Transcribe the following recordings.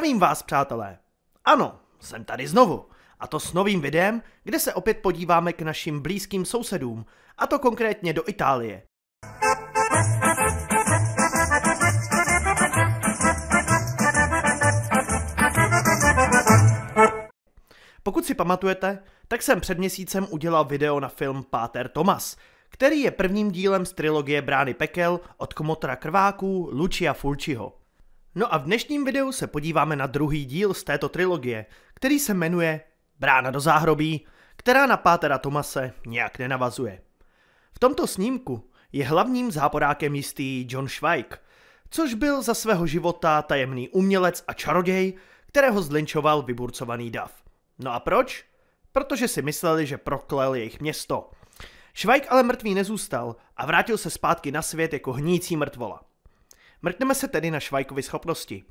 Zdravím vás, přátelé! Ano, jsem tady znovu. A to s novým videem, kde se opět podíváme k našim blízkým sousedům, a to konkrétně do Itálie. Pokud si pamatujete, tak jsem před měsícem udělal video na film Páter Thomas, který je prvním dílem z trilogie Brány pekel od komotra krváků Lucia Fulciho. No a v dnešním videu se podíváme na druhý díl z této trilogie, který se jmenuje Brána do záhrobí, která na pátera Tomase nějak nenavazuje. V tomto snímku je hlavním záporákem jistý John Schweik, což byl za svého života tajemný umělec a čaroděj, kterého zlinčoval vyburcovaný dav. No a proč? Protože si mysleli, že proklel jejich město. Švajk ale mrtvý nezůstal a vrátil se zpátky na svět jako hnící mrtvola. Mrkneme se tedy na Švajkovy schopnosti.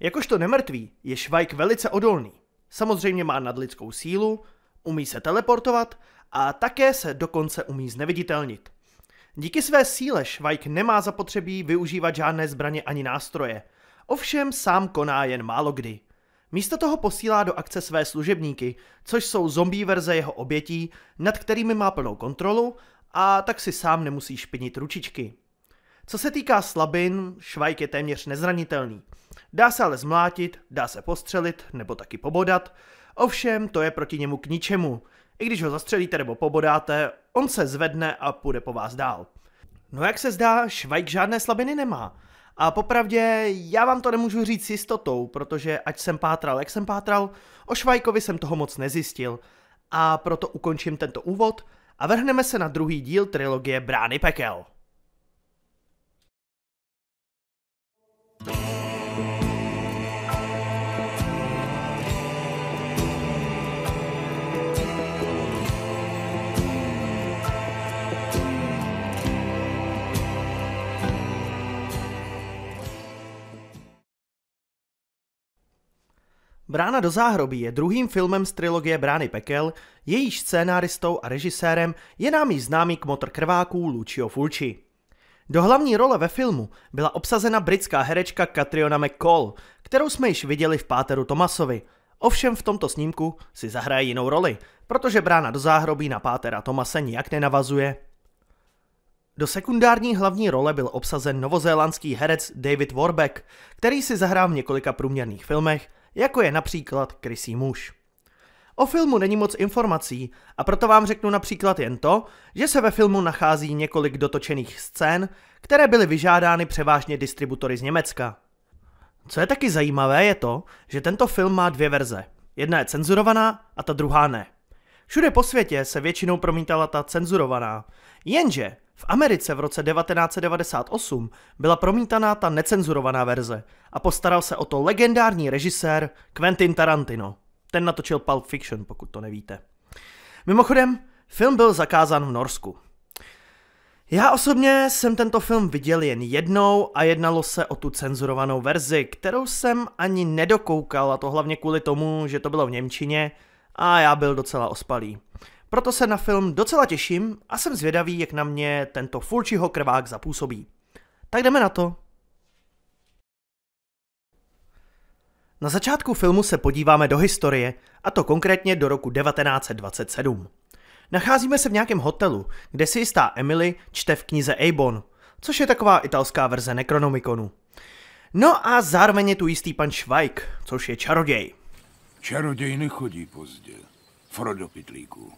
Jakožto nemrtvý je Švajk velice odolný. Samozřejmě má nadlidskou sílu, umí se teleportovat a také se dokonce umí zneviditelnit. Díky své síle Švajk nemá zapotřebí využívat žádné zbraně ani nástroje. Ovšem sám koná jen málo kdy. Místo toho posílá do akce své služebníky, což jsou zombie verze jeho obětí, nad kterými má plnou kontrolu a tak si sám nemusí špinit ručičky. Co se týká slabin, Švajk je téměř nezranitelný. Dá se ale zmlátit, dá se postřelit nebo taky pobodat, ovšem to je proti němu k ničemu. I když ho zastřelíte nebo pobodáte, on se zvedne a půjde po vás dál. No jak se zdá, Švajk žádné slabiny nemá. A popravdě, já vám to nemůžu říct s jistotou, protože ať jsem pátral, jak jsem pátral, o Švajkovi jsem toho moc nezjistil. A proto ukončím tento úvod a vrhneme se na druhý díl trilogie Brány pekel. Brána do záhrobí je druhým filmem z trilogie Brány pekel, jejíž scénáristou a režisérem je nám již známý kmotr krváků Lucio Fulci. Do hlavní role ve filmu byla obsazena britská herečka Katriona McCall, kterou jsme již viděli v Páteru Tomasovi. Ovšem v tomto snímku si zahraje jinou roli, protože brána do záhrobí na Pátera Tomase nijak nenavazuje. Do sekundární hlavní role byl obsazen novozélandský herec David Warbeck, který si zahrál v několika průměrných filmech, jako je například Krysý muž. O filmu není moc informací a proto vám řeknu například jen to, že se ve filmu nachází několik dotočených scén, které byly vyžádány převážně distributory z Německa. Co je taky zajímavé je to, že tento film má dvě verze. Jedna je cenzurovaná a ta druhá ne. Všude po světě se většinou promítala ta cenzurovaná. Jenže v Americe v roce 1998 byla promítaná ta necenzurovaná verze a postaral se o to legendární režisér Quentin Tarantino. Ten natočil Pulp Fiction, pokud to nevíte. Mimochodem, film byl zakázán v Norsku. Já osobně jsem tento film viděl jen jednou a jednalo se o tu cenzurovanou verzi, kterou jsem ani nedokoukal a to hlavně kvůli tomu, že to bylo v Němčině a já byl docela ospalý. Proto se na film docela těším a jsem zvědavý, jak na mě tento furčího krvák zapůsobí. Tak jdeme na to. Na začátku filmu se podíváme do historie, a to konkrétně do roku 1927. Nacházíme se v nějakém hotelu, kde si jistá Emily čte v knize Avon, což je taková italská verze Necronomiconu. No a zároveň je tu jistý pan Schweik, což je čaroděj. Čaroděj nechodí pozdě. Frodo Pitlíku.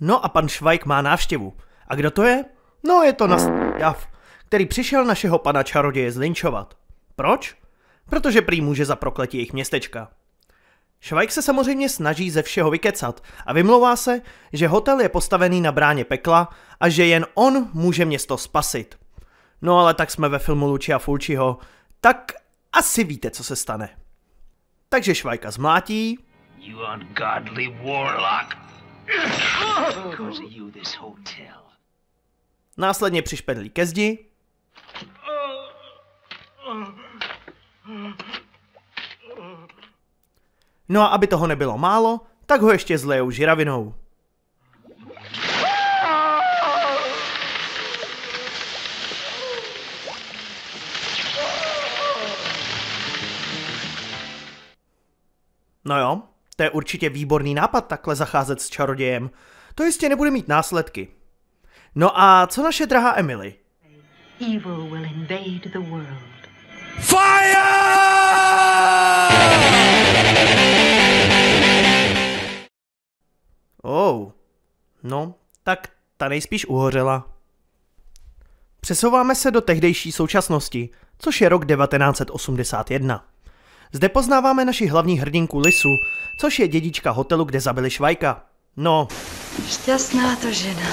No a pan Švajk má návštěvu. A kdo to je? No je to na jav, který přišel našeho pana čaroděje zlinčovat. Proč? Protože prý může za prokletí jejich městečka. Švajk se samozřejmě snaží ze všeho vykecat a vymlouvá se, že hotel je postavený na bráně pekla a že jen on může město spasit. No ale tak jsme ve filmu Luči a Fulčiho, tak asi víte, co se stane. Takže Švajka zmlátí. You ungodly warlock, Následně přišpendlí ke zdi. No a aby toho nebylo málo, tak ho ještě zlejou žiravinou. No jo, to je určitě výborný nápad takhle zacházet s čarodějem. To jistě nebude mít následky. No a co naše drahá Emily? Evil will invade the world. Fire! Oh. No, tak ta nejspíš uhořela. Přesouváme se do tehdejší současnosti, což je rok 1981. Zde poznáváme naši hlavní hrdinku Lisu, což je dědička hotelu, kde zabili Švajka. No. Šťastná to žena.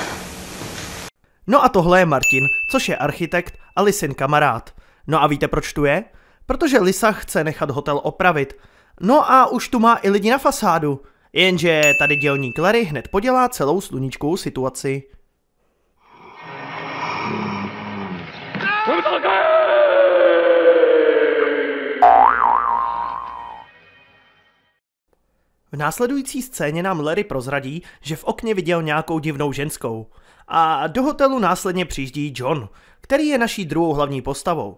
No a tohle je Martin, což je architekt a Lisin kamarád. No a víte proč tu je? Protože Lisa chce nechat hotel opravit. No a už tu má i lidi na fasádu. Jenže tady dělník Larry hned podělá celou sluníčkovou situaci. Let's go! V následující scéně nám Larry prozradí, že v okně viděl nějakou divnou ženskou. A do hotelu následně přijíždí John, který je naší druhou hlavní postavou.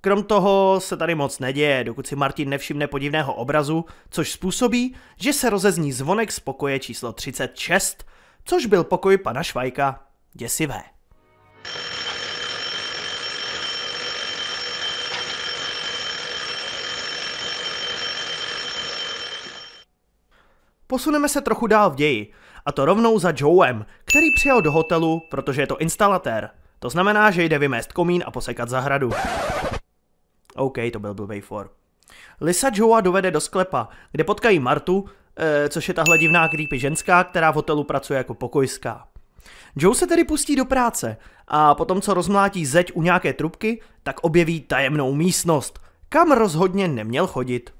Krom toho se tady moc neděje, dokud si Martin nevšimne podivného obrazu, což způsobí, že se rozezní zvonek z pokoje číslo 36, což byl pokoj pana Švajka. Děsivé. you Posuneme se trochu dál v ději, a to rovnou za Joem, který přijel do hotelu, protože je to instalatér. To znamená, že jde vymést komín a posekat zahradu. OK, to byl blbej for. Lisa Joa dovede do sklepa, kde potkají Martu, e, což je tahle divná creepy ženská, která v hotelu pracuje jako pokojská. Joe se tedy pustí do práce a potom, co rozmlátí zeď u nějaké trubky, tak objeví tajemnou místnost, kam rozhodně neměl chodit.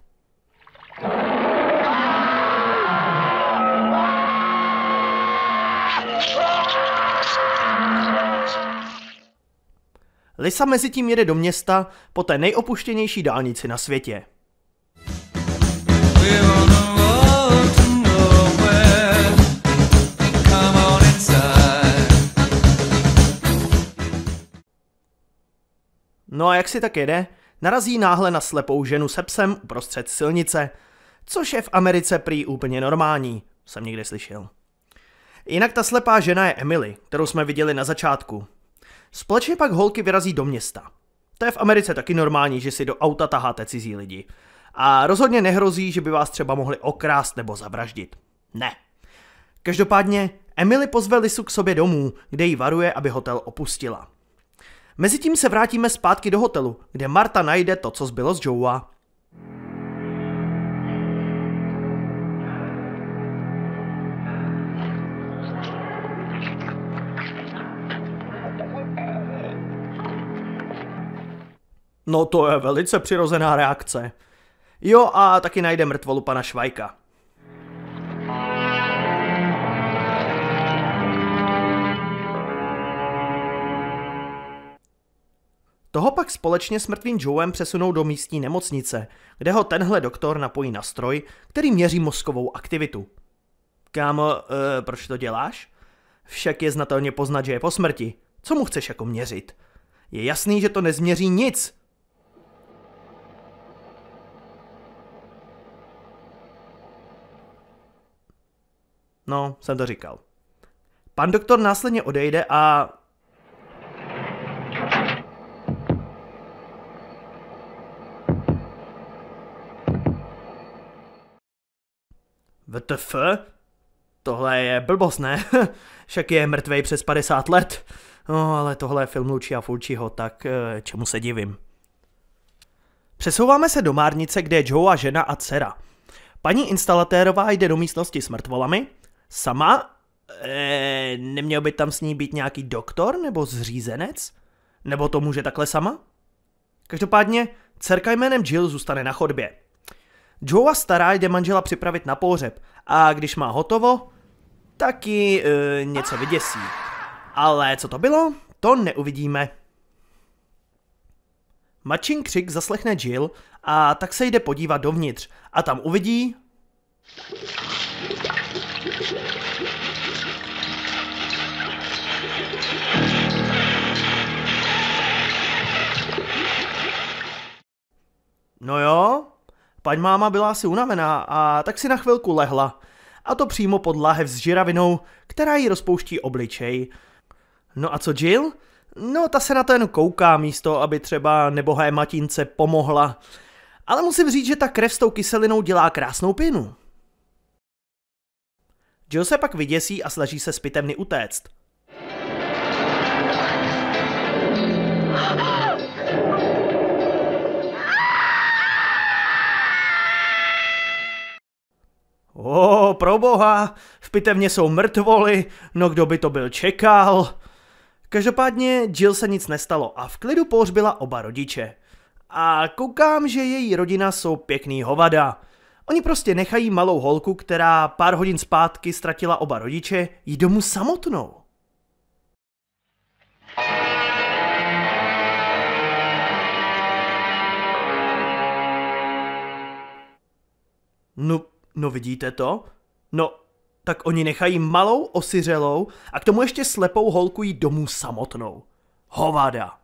Lisa mezi tím jede do města po té nejopuštěnější dálnici na světě. No a jak si tak jede, narazí náhle na slepou ženu se psem uprostřed silnice, což je v Americe prý úplně normální, jsem někde slyšel. Jinak ta slepá žena je Emily, kterou jsme viděli na začátku. Společně pak holky vyrazí do města. To je v Americe taky normální, že si do auta taháte cizí lidi. A rozhodně nehrozí, že by vás třeba mohli okrást nebo zavraždit. Ne. Každopádně Emily pozve Lisu k sobě domů, kde ji varuje, aby hotel opustila. Mezitím se vrátíme zpátky do hotelu, kde Marta najde to, co zbylo z Joea. No to je velice přirozená reakce. Jo a taky najde mrtvolu pana Švajka. Toho pak společně s mrtvým Joem přesunou do místní nemocnice, kde ho tenhle doktor napojí na stroj, který měří mozkovou aktivitu. Kámo, e, proč to děláš? Však je znatelně poznat, že je po smrti. Co mu chceš jako měřit? Je jasný, že to nezměří nic. No, jsem to říkal. Pan doktor následně odejde a... VTF? Tohle je blbost, ne? Však je mrtvej přes 50 let. No, ale tohle je film a Fulčiho, tak eh, čemu se divím. Přesouváme se do márnice, kde je Joe a žena a dcera. Paní instalatérová jde do místnosti s mrtvolami, sama? E, neměl by tam s ní být nějaký doktor nebo zřízenec? Nebo to může takhle sama? Každopádně, dcerka jménem Jill zůstane na chodbě. Joa stará jde manžela připravit na pohřeb a když má hotovo, taky e, něco vyděsí. Ale co to bylo, to neuvidíme. Mačin křik zaslechne Jill a tak se jde podívat dovnitř a tam uvidí... No jo, paň máma byla asi unavená a tak si na chvilku lehla. A to přímo pod láhev s žiravinou, která jí rozpouští obličej. No a co Jill? No ta se na to jen kouká místo, aby třeba nebohé matince pomohla. Ale musím říct, že ta krev s tou kyselinou dělá krásnou pinu. Jill se pak vyděsí a snaží se z pitemny utéct. O, proboha, v pitevně jsou mrtvoly, no kdo by to byl čekal? Každopádně Jill se nic nestalo a v klidu pohřbila oba rodiče. A koukám, že její rodina jsou pěkný hovada. Oni prostě nechají malou holku, která pár hodin zpátky ztratila oba rodiče, jít domů samotnou. No, No vidíte to? No, tak oni nechají malou osiřelou a k tomu ještě slepou holku jít domů samotnou. Hovada.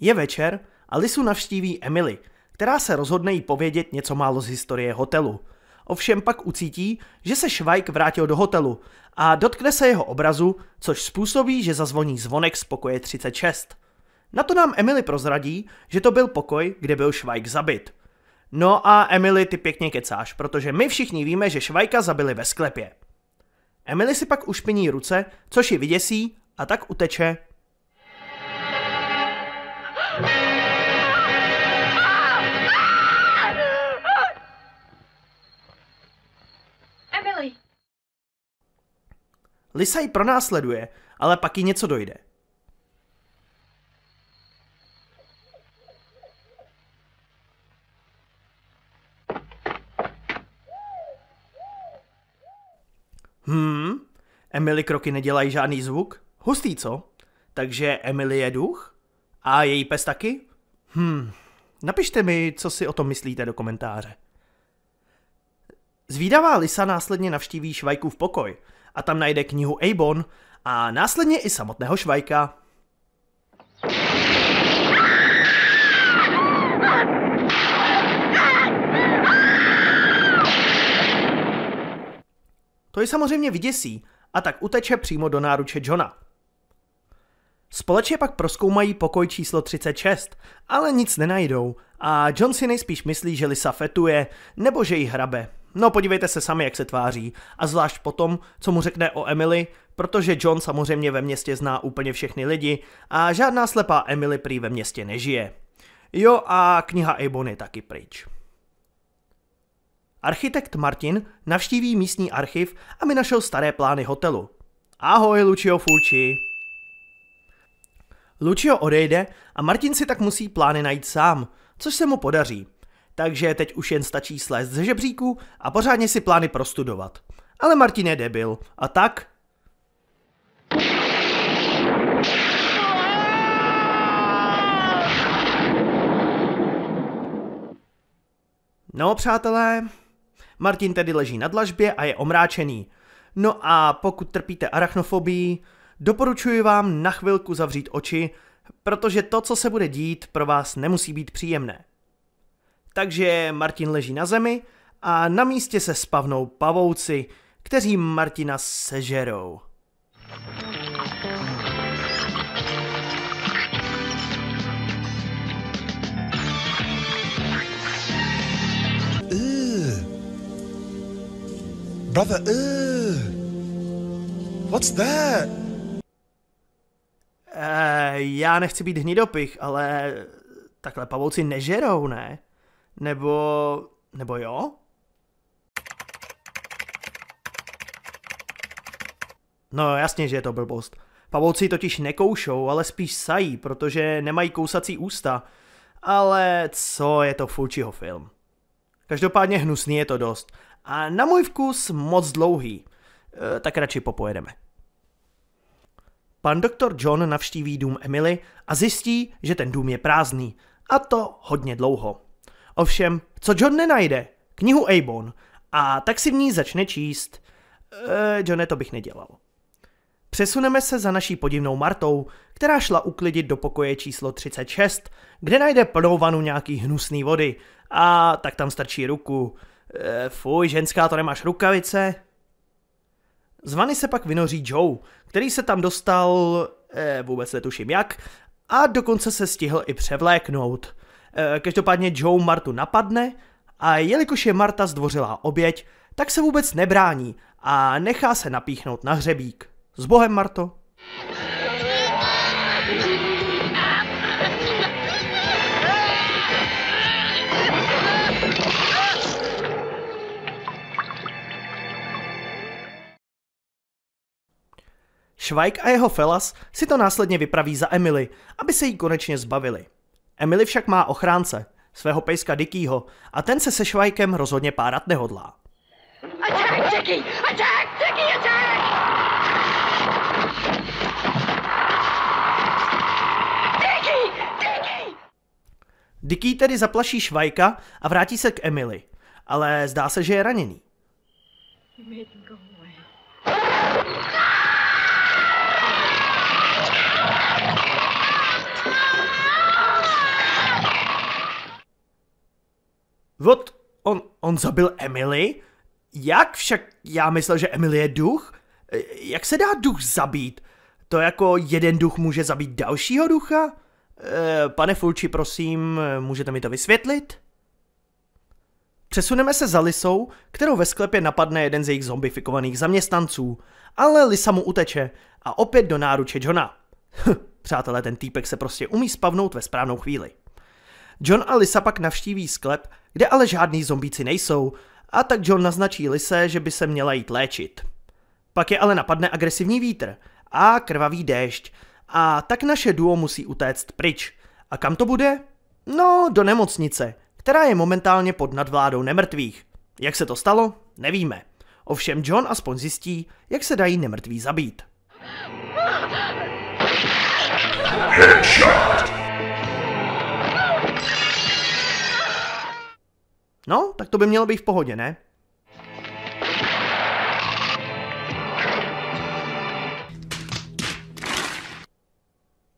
Je večer a Lisu navštíví Emily, která se rozhodne jí povědět něco málo z historie hotelu. Ovšem pak ucítí, že se Švajk vrátil do hotelu a dotkne se jeho obrazu, což způsobí, že zazvoní zvonek z pokoje 36. Na to nám Emily prozradí, že to byl pokoj, kde byl Švajk zabit – No a Emily, ty pěkně kecáš, protože my všichni víme, že Švajka zabili ve sklepě. Emily si pak ušpiní ruce, což ji vyděsí a tak uteče. Emily! Lisa ji pronásleduje, ale pak jí něco dojde – Hmm, Emily kroky nedělají žádný zvuk? Hustý, co? Takže Emily je duch? A její pes taky? Hmm, napište mi, co si o tom myslíte do komentáře. Zvídavá Lisa následně navštíví Švajku v pokoj a tam najde knihu Avon a následně i samotného Švajka, To je samozřejmě vyděsí a tak uteče přímo do náruče Johna. Společně pak proskoumají pokoj číslo 36, ale nic nenajdou a John si nejspíš myslí, že Lisa fetuje nebo že ji hrabe. No podívejte se sami, jak se tváří a zvlášť tom, co mu řekne o Emily, protože John samozřejmě ve městě zná úplně všechny lidi a žádná slepá Emily prý ve městě nežije. Jo a kniha Ebony taky pryč. Architekt Martin navštíví místní archiv, aby našel staré plány hotelu. Ahoj, Lucio Fulci. Lucio odejde a Martin si tak musí plány najít sám, což se mu podaří. Takže teď už jen stačí slézt ze žebříku a pořádně si plány prostudovat. Ale Martin je debil a tak... No, přátelé, Martin tedy leží na dlažbě a je omráčený. No a pokud trpíte arachnofobii, doporučuji vám na chvilku zavřít oči, protože to, co se bude dít, pro vás nemusí být příjemné. Takže Martin leží na zemi a na místě se spavnou pavouci, kteří Martina sežerou. Brother, uh, what's that? Eh, já nechci být hnidopich, ale takhle pavouci nežerou, ne? Nebo, nebo jo? No jasně, že je to blbost. Pavouci totiž nekoušou, ale spíš sají, protože nemají kousací ústa. Ale co je to fulčího film? Každopádně hnusný je to dost a na můj vkus moc dlouhý. E, tak radši popojedeme. Pan doktor John navštíví dům Emily a zjistí, že ten dům je prázdný. A to hodně dlouho. Ovšem, co John nenajde? Knihu Avon. A tak si v ní začne číst. E, Johne, to bych nedělal. Přesuneme se za naší podivnou Martou, která šla uklidit do pokoje číslo 36, kde najde plnou vanu nějaký hnusný vody. A tak tam strčí ruku. E, fuj, ženská, to nemáš rukavice. Z vany se pak vynoří Joe, který se tam dostal, e, vůbec netuším jak, a dokonce se stihl i převléknout. E, každopádně Joe Martu napadne a jelikož je Marta zdvořilá oběť, tak se vůbec nebrání a nechá se napíchnout na hřebík. S bohem, Marto! Švajk a jeho felas si to následně vypraví za Emily, aby se jí konečně zbavili. Emily však má ochránce, svého pejska Dickyho, a ten se se Švajkem rozhodně párat nehodlá. Attack, Dicky! Attack, Dicky, attack! Dicky! Dicky! Dicky tedy zaplaší Švajka a vrátí se k Emily, ale zdá se, že je raněný. made go away. Vot, On, on zabil Emily? Jak však? Já myslel, že Emily je duch? E, jak se dá duch zabít? To jako jeden duch může zabít dalšího ducha? E, pane Fulči, prosím, můžete mi to vysvětlit? Přesuneme se za Lisou, kterou ve sklepě napadne jeden z jejich zombifikovaných zaměstnanců, ale Lisa mu uteče a opět do náruče Johna. Hm, přátelé, ten týpek se prostě umí spavnout ve správnou chvíli. John a Lisa pak navštíví sklep, kde ale žádný zombíci nejsou, a tak John naznačí Lise, že by se měla jít léčit. Pak je ale napadne agresivní vítr a krvavý déšť, a tak naše duo musí utéct pryč. A kam to bude? No, do nemocnice, která je momentálně pod nadvládou nemrtvých. Jak se to stalo? Nevíme. Ovšem John aspoň zjistí, jak se dají nemrtví zabít. Headshot. No, tak to by mělo být v pohodě, ne?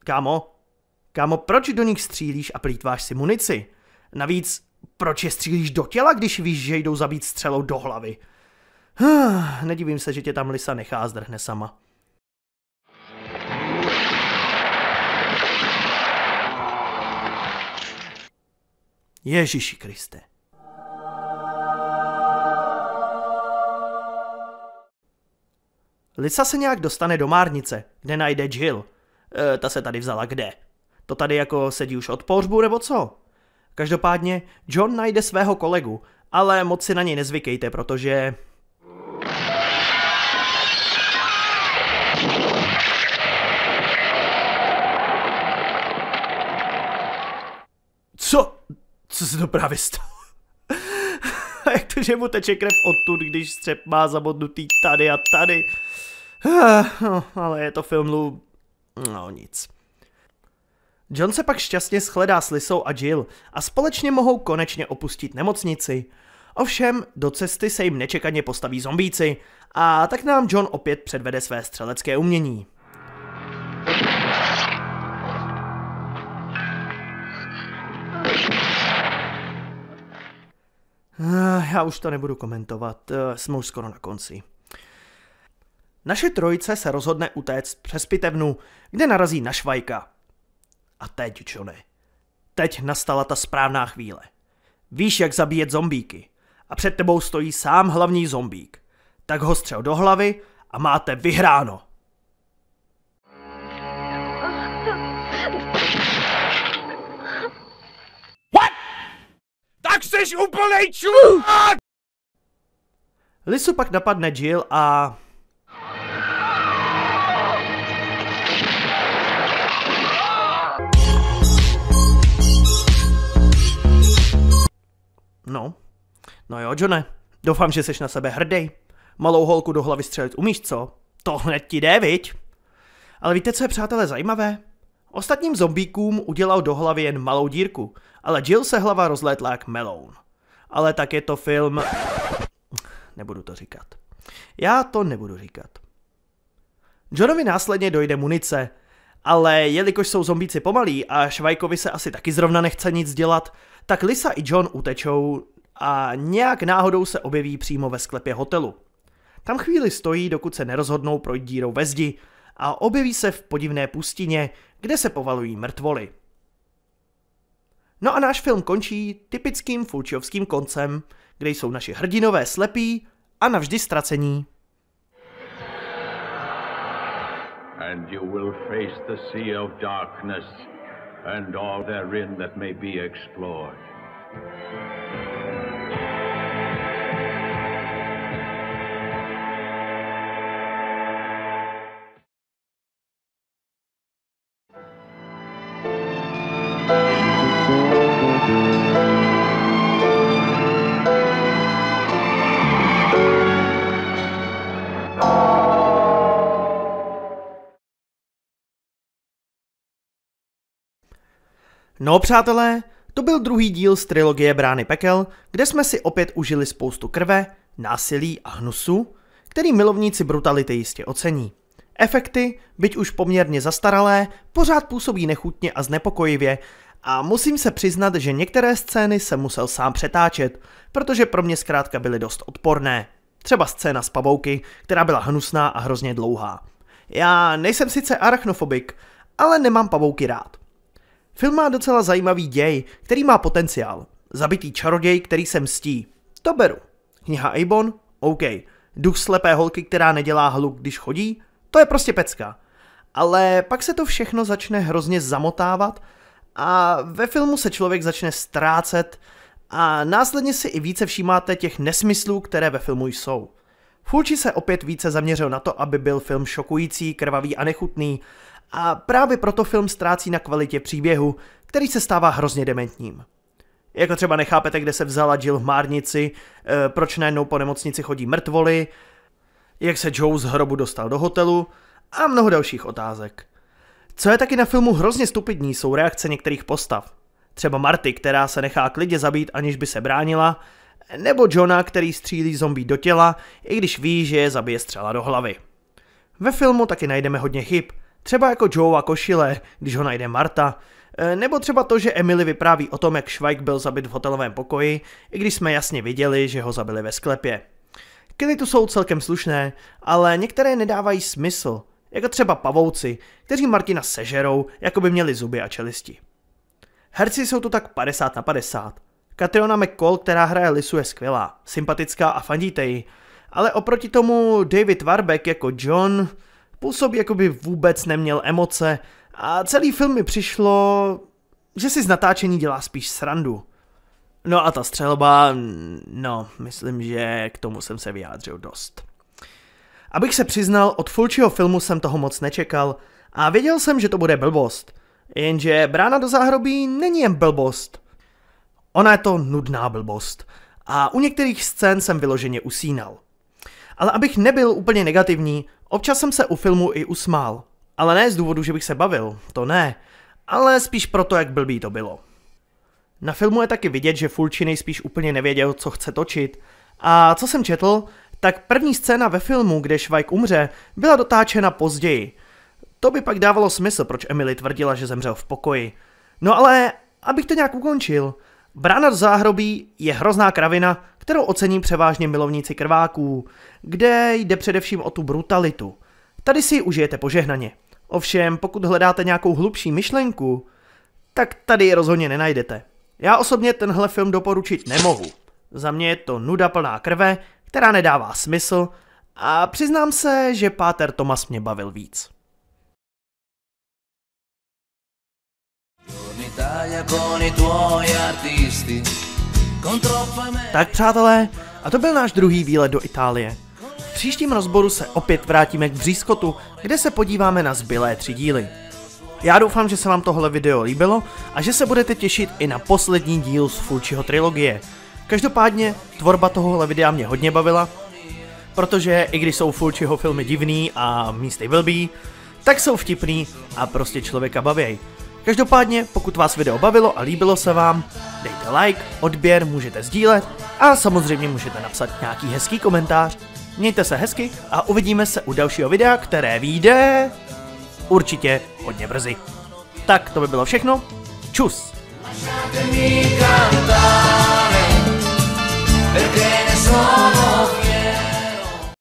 Kámo, kámo, proč do nich střílíš a plítváš si munici? Navíc, proč je střílíš do těla, když víš, že jdou zabít střelou do hlavy? Huh, nedivím se, že tě tam lisa nechá a zdrhne sama. Ježíši Kriste. Lisa se nějak dostane do márnice, kde najde Jill. E, ta se tady vzala kde? To tady jako sedí už od pohřbu nebo co? Každopádně John najde svého kolegu, ale moc si na něj nezvykejte, protože... Co? Co se to právě stalo? že mu teče krev odtud, když střep má zabodnutý tady a tady. Eh, no, ale je to film Lou. No nic. John se pak šťastně shledá s Lisou a Jill a společně mohou konečně opustit nemocnici. Ovšem, do cesty se jim nečekaně postaví zombíci a tak nám John opět předvede své střelecké umění. Eh, já už to nebudu komentovat, eh, jsme už skoro na konci. Naše trojice se rozhodne utéct přes pitevnu, kde narazí na Švajka. A teď, Johnny, teď nastala ta správná chvíle. Víš, jak zabíjet zombíky. A před tebou stojí sám hlavní zombík. Tak ho střel do hlavy a máte vyhráno. tak seš úplnej čurák! Lisu pak napadne Jill a... No. No jo, Johne. Doufám, že seš na sebe hrdý. Malou holku do hlavy střelit umíš, co? To hned ti jde, viď? Ale víte, co je, přátelé, zajímavé? Ostatním zombíkům udělal do hlavy jen malou dírku, ale Jill se hlava rozlétla jak meloun. Ale tak je to film... Nebudu to říkat. Já to nebudu říkat. Johnovi následně dojde munice, ale jelikož jsou zombíci pomalí a Švajkovi se asi taky zrovna nechce nic dělat, tak Lisa i John utečou a nějak náhodou se objeví přímo ve sklepě hotelu. Tam chvíli stojí, dokud se nerozhodnou projít dírou ve zdi a objeví se v podivné pustině, kde se povalují mrtvoly. No a náš film končí typickým fulčovským koncem, kde jsou naši hrdinové slepí a navždy ztracení. And you will face the sea of darkness and all therein that may be explored. thank you No přátelé, to byl druhý díl z trilogie Brány pekel, kde jsme si opět užili spoustu krve, násilí a hnusu, který milovníci brutality jistě ocení. Efekty, byť už poměrně zastaralé, pořád působí nechutně a znepokojivě a musím se přiznat, že některé scény jsem musel sám přetáčet, protože pro mě zkrátka byly dost odporné. Třeba scéna s pavouky, která byla hnusná a hrozně dlouhá. Já nejsem sice arachnofobik, ale nemám pavouky rád. Film má docela zajímavý děj, který má potenciál. Zabitý čaroděj, který se mstí. To beru. Kniha Avon? OK. Duch slepé holky, která nedělá hluk, když chodí? To je prostě pecka. Ale pak se to všechno začne hrozně zamotávat a ve filmu se člověk začne ztrácet a následně si i více všímáte těch nesmyslů, které ve filmu jsou. Fulci se opět více zaměřil na to, aby byl film šokující, krvavý a nechutný a právě proto film ztrácí na kvalitě příběhu, který se stává hrozně dementním. Jako třeba nechápete, kde se vzala Jill v márnici, eh, proč najednou po nemocnici chodí mrtvoly, jak se Joe z hrobu dostal do hotelu a mnoho dalších otázek. Co je taky na filmu hrozně stupidní, jsou reakce některých postav. Třeba Marty, která se nechá klidně zabít, aniž by se bránila, nebo Johna, který střílí zombie do těla, i když ví, že je zabije střela do hlavy. Ve filmu taky najdeme hodně chyb, Třeba jako Joe a košile, když ho najde Marta, eh, nebo třeba to, že Emily vypráví o tom, jak Schweik byl zabit v hotelovém pokoji, i když jsme jasně viděli, že ho zabili ve sklepě. Kily tu jsou celkem slušné, ale některé nedávají smysl, jako třeba pavouci, kteří Martina sežerou, jako by měli zuby a čelisti. Herci jsou tu tak 50 na 50. Katriona McCall, která hraje Lisu, je skvělá, sympatická a fandíte ji, ale oproti tomu David Warbeck jako John, působí jako by vůbec neměl emoce a celý film mi přišlo, že si z natáčení dělá spíš srandu. No a ta střelba, no, myslím, že k tomu jsem se vyjádřil dost. Abych se přiznal, od Fulčiho filmu jsem toho moc nečekal a věděl jsem, že to bude blbost. Jenže brána do záhrobí není jen blbost. Ona je to nudná blbost. A u některých scén jsem vyloženě usínal. Ale abych nebyl úplně negativní, Občas jsem se u filmu i usmál. Ale ne z důvodu, že bych se bavil, to ne, ale spíš proto, jak blbý to bylo. Na filmu je taky vidět, že Fulčiny spíš úplně nevěděl, co chce točit. A co jsem četl, tak první scéna ve filmu, kde Švajk umře, byla dotáčena později. To by pak dávalo smysl, proč Emily tvrdila, že zemřel v pokoji. No ale, abych to nějak ukončil, brána do záhrobí je hrozná kravina kterou ocení převážně milovníci krváků, kde jde především o tu brutalitu. Tady si ji užijete požehnaně. Ovšem, pokud hledáte nějakou hlubší myšlenku, tak tady ji rozhodně nenajdete. Já osobně tenhle film doporučit nemohu. Za mě je to nuda plná krve, která nedává smysl a přiznám se, že Páter Tomas mě bavil víc. Italia con i tuoi artisti tak přátelé, a to byl náš druhý výlet do Itálie. V příštím rozboru se opět vrátíme k Břízkotu, kde se podíváme na zbylé tři díly. Já doufám, že se vám tohle video líbilo a že se budete těšit i na poslední díl z Fulčiho trilogie. Každopádně tvorba tohohle videa mě hodně bavila, protože i když jsou Fulčiho filmy divný a místy blbý, tak jsou vtipný a prostě člověka bavěj. Každopádně, pokud vás video bavilo a líbilo se vám, Dejte like, odběr, můžete sdílet a samozřejmě můžete napsat nějaký hezký komentář. Mějte se hezky a uvidíme se u dalšího videa, které vyjde určitě hodně brzy. Tak to by bylo všechno. Čus! Lasciatemi cantare, perché ne sono